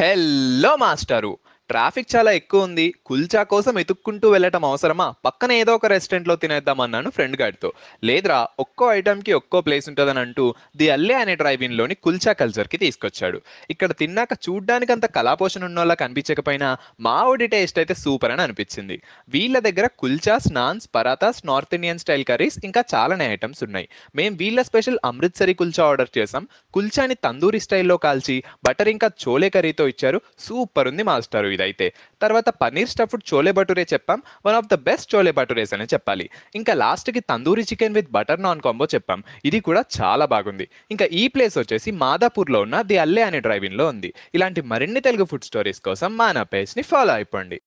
Hello, Master Ru. Traffic చాలా ఎక్కువ ఉంది కుల్చా కోసం ఎతుక్కుంటూ వెళ్ళటం అవసరమా పక్కన ఏదో ఒక రెస్టారెంట్లో తినేద్దామన్నాను ఫ్రెండ్ గారితో లేదురా ఒక్కో ఐటమ్కి ఒక్కో ప్లేస్ ఉంటుందని అంటూ ది అల్లే అనే డ్రైవింగ్లోని కుల్చా కల్చర్కి తీసుకొచ్చాడు ఇక్కడ తిన్నాక చూడ్డానికి అంత కళాపోషణ అనిపించకపోయినా కనిపించకపోయినా ఒడి టేస్ట్ అయితే సూపర్ అని అనిపించింది వీళ్ళ దగ్గర kulchas naans parathas North Indian style curries ఇంకా చాలానే ఐటమ్స్ ఉన్నాయి మేము వీళ్ళ స్పెషల్ అమృత్సరీ కుల్చా ఆర్డర్ చేసాం కుల్చాని తందూరి స్టైల్లో కాల్చి బటర్ ఇంకా చోలే కర్రీతో ఇచ్చారు సూపర్ ఉంది మాస్టర్ ఇది ఇదైతే తర్వాత పన్నీర్ స్టఫ్డ్ చోలే భటూరే చెప్పాం one of the best chole bhatures అని చెప్పాలి ఇంకా లాస్ట్కి tandoori chicken with butter naan combo చెప్పాం ఇది కూడా చాలా బాగుంది ఇంకా ఈ ప్లేస్ వచ్చేసి మాదాపూర్లో ఉన్న ది అల్లే అనే డ్రైవింగ్లో ఉంది ఇలాంటి మరిన్ని తెలుగు ఫుడ్ స్టోరీస్ కోసం మా నా పేజ్ని ఫాలో అయిపోండి